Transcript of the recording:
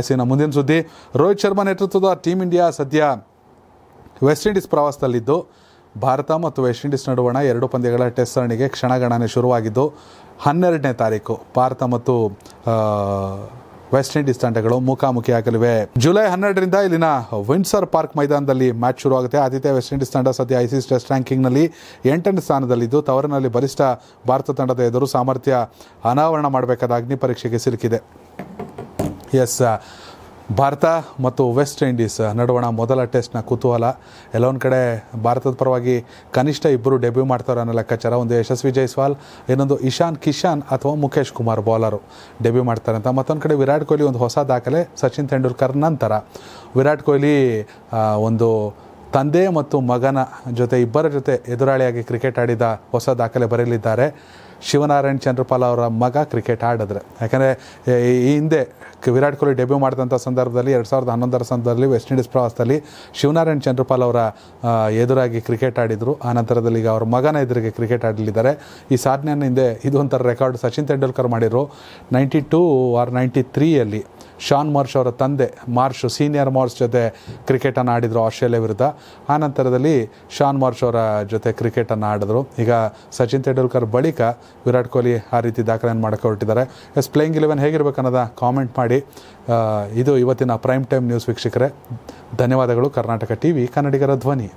ಎಸ್ಸಿನ ಮುಂದಿನ ಸುದ್ದಿ ರೋಹಿತ್ ಶರ್ಮಾ ನೇತೃತ್ವದ ಟೀಮ್ ಇಂಡಿಯಾ ಸದ್ಯ ವೆಸ್ಟ್ ಇಂಡೀಸ್ ಪ್ರವಾಸದಲ್ಲಿದ್ದು ಭಾರತ ಮತ್ತು ವೆಸ್ಟ್ ಇಂಡೀಸ್ ನಡುವಣ ಎರಡು ಪಂದ್ಯಗಳ ಟೆಸ್ಟ್ ಸರಣಿಗೆ ಕ್ಷಣಗಣನೆ ಶುರುವಾಗಿದ್ದು ಹನ್ನೆರಡನೇ ತಾರೀಕು ಭಾರತ ಮತ್ತು ವೆಸ್ಟ್ ಇಂಡೀಸ್ ತಂಡಗಳು ಮುಖಾಮುಖಿಯಾಗಲಿವೆ ಜುಲೈ ಹನ್ನೆರಡರಿಂದ ಇಲ್ಲಿನ ವಿಂಡ್ಸರ್ ಪಾರ್ಕ್ ಮೈದಾನದಲ್ಲಿ ಮ್ಯಾಚ್ ಶುರುವಾಗುತ್ತೆ ಆದಿತ್ಯ ವೆಸ್ಟ್ ಇಂಡೀಸ್ ತಂಡ ಸದ್ಯ ಐಸಿಸಿ ಟೆಸ್ಟ್ ರ್ಯಾಂಕಿಂಗ್ನಲ್ಲಿ ಎಂಟನೇ ಸ್ಥಾನದಲ್ಲಿದ್ದು ತವರಿನಲ್ಲಿ ಬಲಿಷ್ಠ ಭಾರತ ತಂಡದ ಎದುರು ಸಾಮರ್ಥ್ಯ ಅನಾವರಣ ಮಾಡಬೇಕಾದ ಅಗ್ನಿ ಪರೀಕ್ಷೆಗೆ ಸಿಲುಕಿದೆ ಎಸ್ ಭಾರತ ಮತ್ತು ವೆಸ್ಟ್ ಇಂಡೀಸ್ ನಡುವಣ ಮೊದಲ ಟೆಸ್ಟ್ನ ಕುತೂಹಲ ಎಲ್ಲೊಂದು ಕಡೆ ಭಾರತದ ಪರವಾಗಿ ಕನಿಷ್ಠ ಇಬ್ಬರು ಡೆಬ್ಯೂ ಮಾಡ್ತಾರೆ ಅನ್ನೋ ಲೆಕ್ಕಾಚಾರ ಒಂದು ಯಶಸ್ವಿ ಜೈಸ್ವಾಲ್ ಇನ್ನೊಂದು ಇಶಾನ್ ಕಿಶಾನ್ ಅಥವಾ ಮುಖೇಶ್ ಕುಮಾರ್ ಬೌಲರು ಡೆಬ್ಯೂ ಮಾಡ್ತಾರೆ ಅಂತ ಮತ್ತೊಂದು ಕಡೆ ವಿರಾಟ್ ಕೊಹ್ಲಿ ಒಂದು ಹೊಸ ದಾಖಲೆ ಸಚಿನ್ ತೆಂಡೂಲ್ಕರ್ ನಂತರ ವಿರಾಟ್ ಕೊಹ್ಲಿ ಒಂದು ತಂದೆ ಮತ್ತು ಮಗನ ಜೊತೆ ಇಬ್ಬರ ಜೊತೆ ಎದುರಾಳಿಯಾಗಿ ಕ್ರಿಕೆಟ್ ಆಡಿದ ಹೊಸ ದಾಖಲೆ ಬರೆಯಲಿದ್ದಾರೆ ಶಿವನಾರಾಯಣ್ ಚಂದ್ರಪಾಲ್ ಅವರ ಮಗ ಕ್ರಿಕೆಟ್ ಆಡಿದ್ರೆ ಯಾಕಂದರೆ ಈ ಹಿಂದೆ ವಿರಾಟ್ ಕೊಹ್ಲಿ ಡೆಬ್ಯೂ ಮಾಡಿದಂಥ ಸಂದರ್ಭದಲ್ಲಿ ಎರಡು ಸಾವಿರದ ಹನ್ನೊಂದರ ಸಂದರ್ಭದಲ್ಲಿ ವೆಸ್ಟ್ ಇಂಡೀಸ್ ಪ್ರವಾಸದಲ್ಲಿ ಶಿವನಾರಾಯಣ್ ಚಂದ್ರಪಾಲ್ ಅವರ ಎದುರಾಗಿ ಕ್ರಿಕೆಟ್ ಆಡಿದರು ಆ ನಂತರದಲ್ಲಿ ಈಗ ಅವರ ಮಗನ ಎದುರಿಗೆ ಕ್ರಿಕೆಟ್ ಆಡಲಿದ್ದಾರೆ ಈ ಸಾಧನೆಯನ್ನು ಹಿಂದೆ ಒಂಥರ ರೆಕಾರ್ಡ್ ಸಚಿನ್ ತೆಂಡೂಲ್ಕರ್ ಮಾಡಿದರು ನೈಂಟಿ ಟೂ ಆರ್ ನೈಂಟಿ ತ್ರೀಯಲ್ಲಿ ಶಾನ್ ಮಾರ್ಷ್ ಅವರ ತಂದೆ ಮಾರ್ಷ್ ಸೀನಿಯರ್ ಮಾರ್ಷ್ ಜೊತೆ ಕ್ರಿಕೆಟನ್ನು ಆಡಿದರು ಆಸ್ಟ್ರೇಲಿಯಾ ವಿರುದ್ಧ ಆ ನಂತರದಲ್ಲಿ ಶಾನ್ ಮಾರ್ಷ್ ಅವರ ಜೊತೆ ಕ್ರಿಕೆಟನ್ನು ಆಡಿದ್ರು ಈಗ ಸಚಿನ್ ತೆಂಡೂಲ್ಕರ್ ಬಳಿಕ ವಿರಾಟ್ ಕೊಹ್ಲಿ ಆ ರೀತಿ ದಾಖಲೆಯನ್ನು ಮಾಡ್ಕೊಟ್ಟಿದ್ದಾರೆ ಹೊರಟಿದ್ದಾರೆ ಎಸ್ ಪ್ಲೇಯಿಂಗ್ ಇಲೆವೆನ್ ಹೇಗಿರ್ಬೇಕು ಅನ್ನೋದ ಕಾಮೆಂಟ್ ಮಾಡಿ ಇದು ಇವತ್ತಿನ ಪ್ರೈಮ್ ಟೈಮ್ ನ್ಯೂಸ್ ವೀಕ್ಷಕರೇ ಧನ್ಯವಾದಗಳು ಕರ್ನಾಟಕ ಟಿ ವಿ ಕನ್ನಡಿಗರ ಧ್ವನಿ